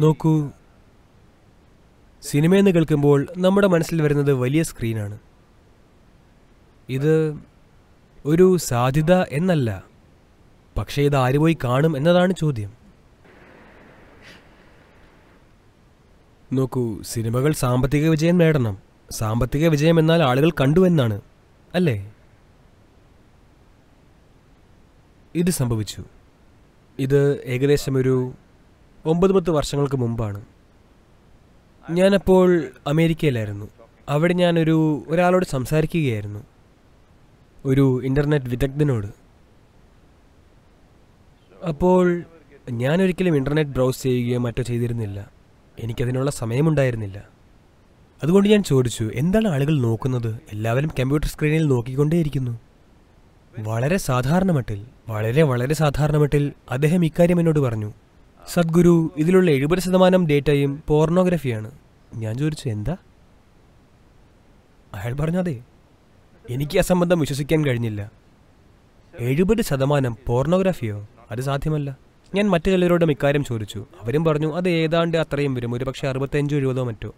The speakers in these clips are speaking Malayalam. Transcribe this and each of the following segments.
നോക്കൂ സിനിമയെന്ന് കേൾക്കുമ്പോൾ നമ്മുടെ മനസ്സിൽ വരുന്നത് വലിയ സ്ക്രീനാണ് ഇത് ഒരു സാധ്യത എന്നല്ല പക്ഷേ ഇത് ആര് പോയി കാണും എന്നതാണ് ചോദ്യം നോക്കൂ സിനിമകൾ സാമ്പത്തിക വിജയം നേടണം സാമ്പത്തിക വിജയം എന്നാൽ ആളുകൾ കണ്ടു എന്നാണ് അല്ലേ ഇത് സംഭവിച്ചു ഇത് ഏകദേശം ഒരു ഒമ്പത് പത്ത് വർഷങ്ങൾക്ക് മുമ്പാണ് ഞാനപ്പോൾ അമേരിക്കയിലായിരുന്നു അവിടെ ഞാനൊരു ഒരാളോട് സംസാരിക്കുകയായിരുന്നു ഒരു ഇൻ്റർനെറ്റ് വിദഗ്ധനോട് അപ്പോൾ ഞാനൊരിക്കലും ഇൻ്റർനെറ്റ് ബ്രൗസ് ചെയ്യുകയോ മറ്റോ ചെയ്തിരുന്നില്ല എനിക്കതിനുള്ള സമയമുണ്ടായിരുന്നില്ല അതുകൊണ്ട് ഞാൻ ചോദിച്ചു എന്താണ് ആളുകൾ നോക്കുന്നത് എല്ലാവരും കമ്പ്യൂട്ടർ സ്ക്രീനിൽ നോക്കിക്കൊണ്ടേയിരിക്കുന്നു വളരെ സാധാരണ മട്ടിൽ വളരെ വളരെ സാധാരണ മട്ടിൽ അദ്ദേഹം ഇക്കാര്യം എന്നോട് പറഞ്ഞു സദ്ഗുരു ഇതിലുള്ള എഴുപത് ശതമാനം ഡേറ്റയും പോർണോഗ്രഫിയാണ് ഞാൻ ചോദിച്ചു എന്താ അയാൾ പറഞ്ഞതേ എനിക്ക് ആ സംബന്ധം വിശ്വസിക്കാൻ കഴിഞ്ഞില്ല എഴുപത് ശതമാനം പോർണോഗ്രഫിയോ അത് സാധ്യമല്ല ഞാൻ മറ്റു ചിലരോടും ഇക്കാര്യം ചോദിച്ചു അവരും പറഞ്ഞു അത് ഏതാണ്ട് അത്രയും വരും ഒരുപക്ഷെ അറുപത്തഞ്ചോ എഴുപതോ മറ്റോ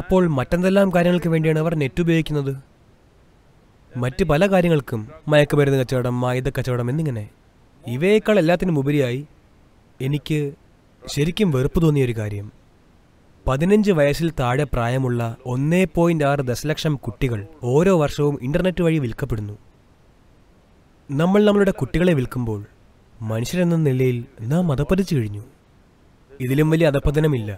അപ്പോൾ മറ്റെന്തെല്ലാം കാര്യങ്ങൾക്ക് വേണ്ടിയാണ് അവർ നെറ്റ് ഉപയോഗിക്കുന്നത് മറ്റ് പല കാര്യങ്ങൾക്കും മയക്കുമരുന്ന് കച്ചവടം ആയുധ കച്ചവടം എന്നിങ്ങനെ ഇവയേക്കാൾ എല്ലാത്തിനും ഉപരിയായി എനിക്ക് ശരിക്കും വെറുപ്പ് തോന്നിയ ഒരു കാര്യം പതിനഞ്ച് വയസ്സിൽ താഴെ പ്രായമുള്ള ഒന്നേ പോയിൻ്റ് ആറ് ദശലക്ഷം കുട്ടികൾ ഓരോ വർഷവും ഇൻ്റർനെറ്റ് വഴി വിൽക്കപ്പെടുന്നു നമ്മൾ നമ്മളുടെ കുട്ടികളെ വിൽക്കുമ്പോൾ മനുഷ്യരെന്ന നിലയിൽ നാം അതപ്പതിച്ചു കഴിഞ്ഞു ഇതിലും വലിയ അതപ്പതനമില്ല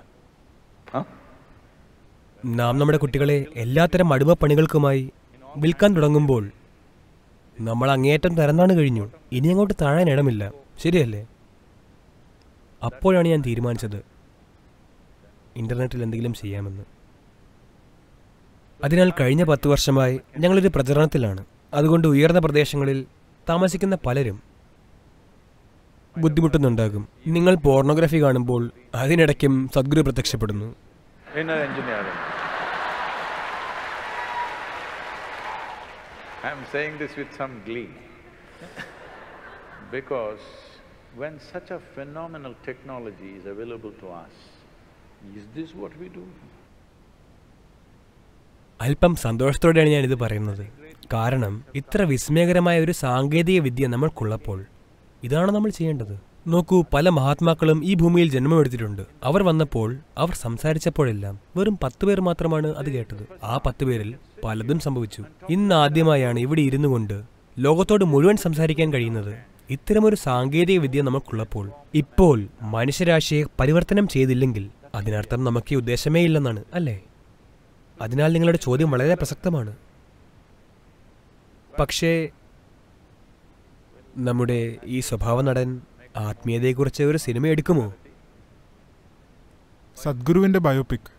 നാം നമ്മുടെ കുട്ടികളെ എല്ലാത്തരം അടിമപ്പണികൾക്കുമായി വിൽക്കാൻ തുടങ്ങുമ്പോൾ നമ്മൾ അങ്ങേയറ്റം തരന്നാണ് കഴിഞ്ഞു ഇനി അങ്ങോട്ട് താഴാൻ ഇടമില്ല ശരിയല്ലേ അപ്പോഴാണ് ഞാൻ തീരുമാനിച്ചത് ഇൻ്റർനെറ്റിൽ എന്തെങ്കിലും ചെയ്യാമെന്ന് അതിനാൽ കഴിഞ്ഞ പത്ത് വർഷമായി ഞങ്ങളൊരു പ്രചരണത്തിലാണ് അതുകൊണ്ട് ഉയർന്ന പ്രദേശങ്ങളിൽ താമസിക്കുന്ന പലരും ബുദ്ധിമുട്ടുന്നുണ്ടാകും നിങ്ങൾ പോർണോഗ്രഫി കാണുമ്പോൾ അതിനിടയ്ക്കും സദ്ഗുരു പ്രത്യക്ഷപ്പെടുന്നു I'm saying this with some glee because when such a phenomenal technology is available to us, is this what we do? അല്പം സന്തോഷത്തോടെയാണ് ഞാൻ ഇത് പറയുന്നത് കാരണം ഇത്ര വിസ്മയകരമായ ഒരു സാങ്കേതിക വിദ്യ നമ്മൾക്കുള്ളപ്പോൾ ഇതാണ് നമ്മൾ ചെയ്യേണ്ടത് നോക്കൂ പല മഹാത്മാക്കളും ഈ ഭൂമിയിൽ ജന്മമെടുത്തിട്ടുണ്ട് അവർ വന്നപ്പോൾ അവർ സംസാരിച്ചപ്പോഴെല്ലാം വെറും പത്ത് പേർ മാത്രമാണ് അത് കേട്ടത് ആ പത്ത് പേരിൽ പലതും സംഭവിച്ചു ഇന്ന് ആദ്യമായാണ് ഇവിടെ ഇരുന്നു കൊണ്ട് ലോകത്തോട് മുഴുവൻ സംസാരിക്കാൻ കഴിയുന്നത് ഇത്തരമൊരു സാങ്കേതിക വിദ്യ നമുക്കുള്ളപ്പോൾ ഇപ്പോൾ മനുഷ്യരാശിയെ പരിവർത്തനം ചെയ്തില്ലെങ്കിൽ അതിനർത്ഥം നമുക്ക് ഈ ഉദ്ദേശമേ ഇല്ലെന്നാണ് അല്ലേ അതിനാൽ നിങ്ങളുടെ ചോദ്യം വളരെ പ്രസക്തമാണ് പക്ഷേ നമ്മുടെ ഈ സ്വഭാവ നടൻ ആത്മീയതയെക്കുറിച്ച് ഒരു സിനിമ എടുക്കുമോ സദ്ഗുരുവിന്റെ ബയോപിക്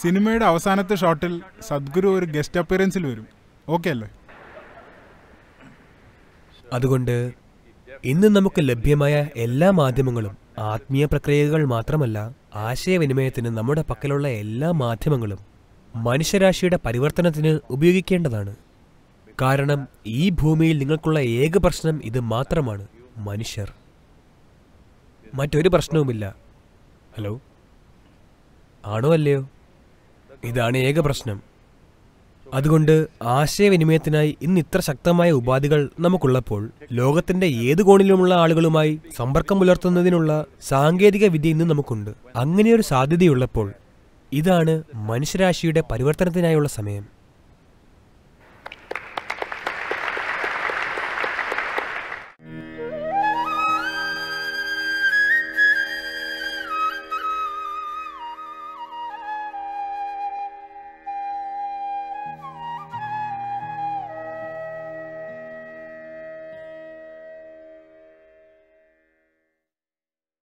സിനിമയുടെ അവസാനത്തെ ഷോട്ടിൽ സദ്ഗുരു ഒരു ഗസ്റ്റ് അപ്പിയറൻസിൽ വരും ഓക്കെ അല്ലേ അതുകൊണ്ട് ഇന്ന് നമുക്ക് ലഭ്യമായ എല്ലാ മാധ്യമങ്ങളും ആത്മീയ പ്രക്രിയകൾ മാത്രമല്ല ആശയവിനിമയത്തിന് നമ്മുടെ പക്കലുള്ള എല്ലാ മാധ്യമങ്ങളും മനുഷ്യരാശിയുടെ പരിവർത്തനത്തിന് ഉപയോഗിക്കേണ്ടതാണ് കാരണം ഈ ഭൂമിയിൽ നിങ്ങൾക്കുള്ള ഏക പ്രശ്നം ഇത് മാത്രമാണ് മനുഷ്യർ മറ്റൊരു പ്രശ്നവുമില്ല ഹലോ ആണോ അല്ലയോ ഇതാണ് ഏക പ്രശ്നം അതുകൊണ്ട് ആശയവിനിമയത്തിനായി ഇന്ന് ഇത്ര ശക്തമായ ഉപാധികൾ നമുക്കുള്ളപ്പോൾ ലോകത്തിന്റെ ഏത് കോണിലുമുള്ള ആളുകളുമായി സമ്പർക്കം പുലർത്തുന്നതിനുള്ള സാങ്കേതിക വിദ്യ ഇന്ന് നമുക്കുണ്ട് അങ്ങനെയൊരു സാധ്യതയുള്ളപ്പോൾ ഇതാണ് മനുഷ്യരാശിയുടെ പരിവർത്തനത്തിനായുള്ള സമയം